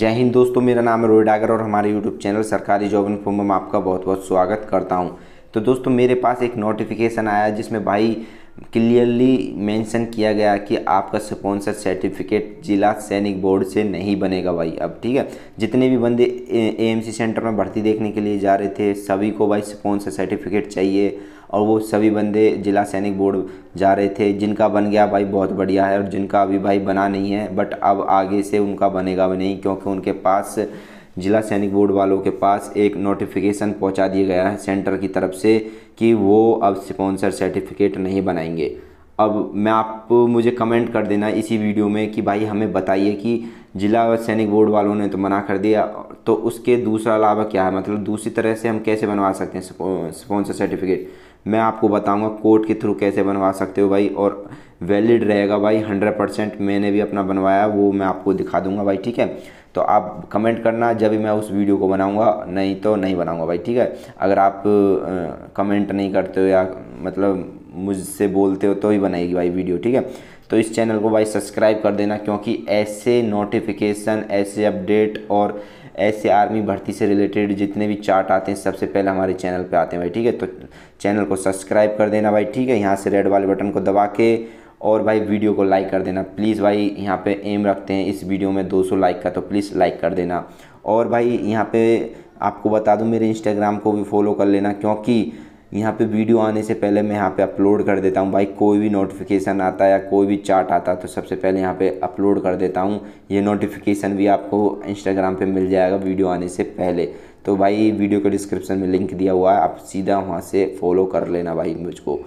जय हिंद दोस्तों मेरा नाम है रोहित डागर और हमारे यूट्यूब चैनल सरकारी जॉब फॉर्म में आपका बहुत बहुत स्वागत करता हूं तो दोस्तों मेरे पास एक नोटिफिकेशन आया जिसमें भाई क्लियरली मेंशन किया गया कि आपका स्पॉन्सर सर्टिफिकेट जिला सैनिक बोर्ड से नहीं बनेगा भाई अब ठीक है जितने भी बंदे ए सेंटर में भर्ती देखने के लिए जा रहे थे सभी को भाई स्पॉन्सर सर्टिफिकेट चाहिए और वो सभी बंदे जिला सैनिक बोर्ड जा रहे थे जिनका बन गया भाई बहुत बढ़िया है और जिनका अभी भाई बना नहीं है बट अब आगे से उनका बनेगा भी नहीं क्योंकि उनके पास जिला सैनिक बोर्ड वालों के पास एक नोटिफिकेशन पहुंचा दिया गया है सेंटर की तरफ से कि वो अब स्पॉन्सर सर्टिफिकेट नहीं बनाएंगे अब मैं आप मुझे कमेंट कर देना इसी वीडियो में कि भाई हमें बताइए कि जिला सैनिक बोर्ड वालों ने तो मना कर दिया तो उसके दूसरा अलावा क्या है मतलब दूसरी तरह से हम कैसे बनवा सकते हैं स्पॉन्सर सर्टिफिकेट मैं आपको बताऊंगा कोड के थ्रू कैसे बनवा सकते हो भाई और वैलिड रहेगा भाई हंड्रेड परसेंट मैंने भी अपना बनवाया वो मैं आपको दिखा दूंगा भाई ठीक है तो आप कमेंट करना जब भी मैं उस वीडियो को बनाऊंगा नहीं तो नहीं बनाऊंगा भाई ठीक है अगर आप आ, कमेंट नहीं करते हो या मतलब मुझसे बोलते हो तो ही बनाएगी भाई वीडियो ठीक है तो इस चैनल को भाई सब्सक्राइब कर देना क्योंकि ऐसे नोटिफिकेशन ऐसे अपडेट और ऐसे आर्मी भर्ती से रिलेटेड जितने भी चार्ट आते हैं सबसे पहले हमारे चैनल पे आते हैं भाई ठीक है तो चैनल को सब्सक्राइब कर देना भाई ठीक है यहाँ से रेड वाले बटन को दबा के और भाई वीडियो को लाइक कर देना प्लीज़ भाई यहाँ पर एम रखते हैं इस वीडियो में दो लाइक का तो प्लीज़ लाइक कर देना और भाई यहाँ पर आपको बता दूँ मेरे इंस्टाग्राम को भी फॉलो कर लेना क्योंकि यहाँ पे वीडियो आने से पहले मैं यहाँ पे अपलोड कर देता हूँ भाई कोई भी नोटिफिकेशन आता है या कोई भी चार्ट आता है तो सबसे पहले यहाँ पे अपलोड कर देता हूँ ये नोटिफिकेशन भी आपको इंस्टाग्राम पे मिल जाएगा वीडियो आने से पहले तो भाई वीडियो के डिस्क्रिप्शन में लिंक दिया हुआ है आप सीधा वहाँ से फॉलो कर लेना भाई मुझको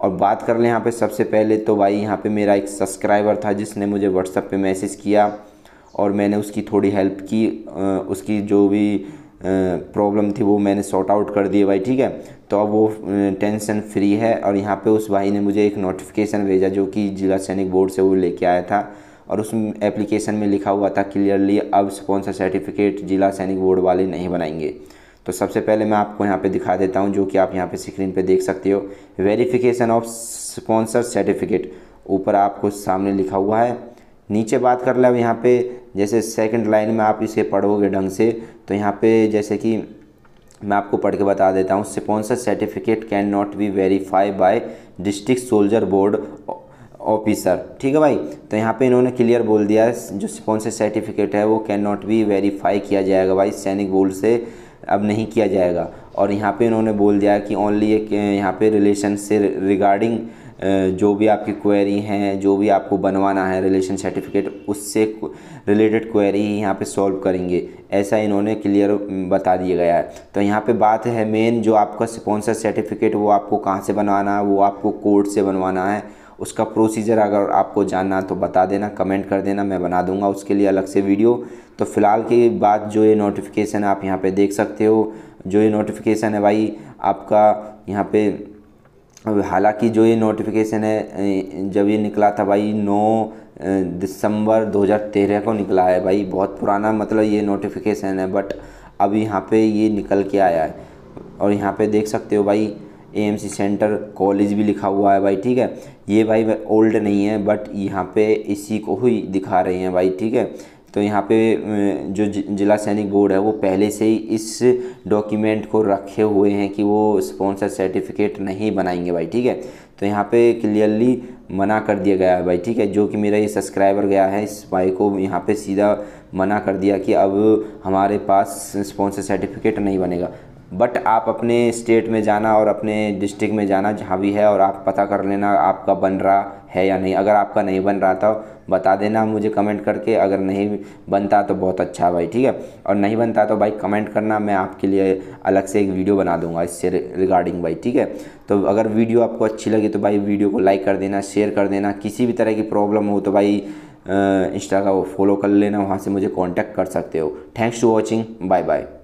और बात कर लें यहाँ पर सबसे पहले तो भाई यहाँ पर मेरा एक सब्सक्राइबर था जिसने मुझे व्हाट्सअप पर मैसेज किया और मैंने उसकी थोड़ी हेल्प की उसकी जो भी प्रॉब्लम थी वो मैंने सॉर्ट आउट कर दिए भाई ठीक है तो अब वो टेंशन फ्री है और यहाँ पे उस भाई ने मुझे एक नोटिफिकेशन भेजा जो कि जिला सैनिक बोर्ड से वो लेके आया था और उस एप्लीकेशन में लिखा हुआ था क्लियरली अब स्पॉन्सर सर्टिफिकेट जिला सैनिक बोर्ड वाले नहीं बनाएंगे तो सबसे पहले मैं आपको यहाँ पे दिखा देता हूँ जो कि आप यहाँ पे स्क्रीन पे देख सकते हो वेरिफिकेशन ऑफ स्पॉन्सर सर्टिफिकेट ऊपर आपको सामने लिखा हुआ है नीचे बात कर अब यहाँ पे जैसे सेकंड लाइन में आप इसे पढ़ोगे ढंग से तो यहाँ पे जैसे कि मैं आपको पढ़ के बता देता हूँ sponsor certificate can not be verify by district soldier board officer ठीक है भाई तो यहाँ पे इन्होंने क्लियर बोल दिया है जो स्पॉन्सर सर्टिफिकेट है वो कैन नॉट बी वेरीफाई किया जाएगा भाई सैनिक बोर्ड से अब नहीं किया जाएगा और यहाँ पे इन्होंने बोल दिया कि ओनली एक यहाँ पे रिलेशन से रिगार्डिंग जो भी आपकी क्वेरी हैं जो भी आपको बनवाना है रिलेशन सर्टिफिकेट उससे रिलेटेड क्वेरी ही यहाँ पर सॉल्व करेंगे ऐसा इन्होंने क्लियर बता दिया गया है तो यहाँ पे बात है मेन जो आपका स्पॉन्सर सर्टिफिकेट वो आपको कहाँ से बनवाना है वो आपको कोर्ट से बनवाना है उसका प्रोसीजर अगर आपको जानना तो बता देना कमेंट कर देना मैं बना दूंगा उसके लिए अलग से वीडियो तो फ़िलहाल की बात जो ये नोटिफिकेशन आप यहाँ पे देख सकते हो जो ये नोटिफिकेशन है भाई आपका यहाँ पे हालांकि जो ये नोटिफिकेशन है जब ये निकला था भाई नौ दिसंबर 2013 को निकला है भाई बहुत पुराना मतलब ये नोटिफिकेशन है बट अब यहाँ पे ये निकल के आया है और यहाँ पे देख सकते हो भाई एएमसी सेंटर कॉलेज भी लिखा हुआ है भाई ठीक है ये भाई ओल्ड नहीं है बट यहाँ पे इसी को ही दिखा रहे हैं भाई ठीक है तो यहाँ पे जो जिला सैनिक बोर्ड है वो पहले से ही इस डॉक्यूमेंट को रखे हुए हैं कि वो स्पॉन्सर सर्टिफिकेट नहीं बनाएंगे भाई ठीक है तो यहाँ पे क्लियरली मना कर दिया गया है भाई ठीक है जो कि मेरा ये सब्सक्राइबर गया है इस भाई को यहाँ पे सीधा मना कर दिया कि अब हमारे पास स्पॉन्सर सर्टिफिकेट नहीं बनेगा बट आप अपने स्टेट में जाना और अपने डिस्ट्रिक्ट में जाना जहाँ भी है और आप पता कर लेना आपका बन रहा है या नहीं अगर आपका नहीं बन रहा था तो बता देना मुझे कमेंट करके अगर नहीं बनता तो बहुत अच्छा भाई ठीक है और नहीं बनता तो भाई कमेंट करना मैं आपके लिए अलग से एक वीडियो बना दूंगा इससे रिगार्डिंग भाई ठीक है तो अगर वीडियो आपको अच्छी लगी तो भाई वीडियो को लाइक कर देना शेयर कर देना किसी भी तरह की प्रॉब्लम हो तो भाई इंस्टा का फॉलो कर लेना वहाँ से मुझे कॉन्टैक्ट कर सकते हो thanks to watching bye bye